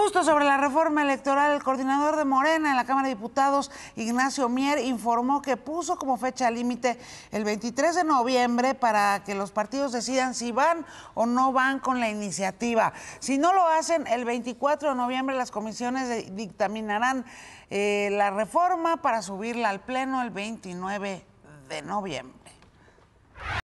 Justo sobre la reforma electoral, el coordinador de Morena en la Cámara de Diputados, Ignacio Mier, informó que puso como fecha límite el 23 de noviembre para que los partidos decidan si van o no van con la iniciativa. Si no lo hacen, el 24 de noviembre las comisiones dictaminarán eh, la reforma para subirla al Pleno el 29 de noviembre.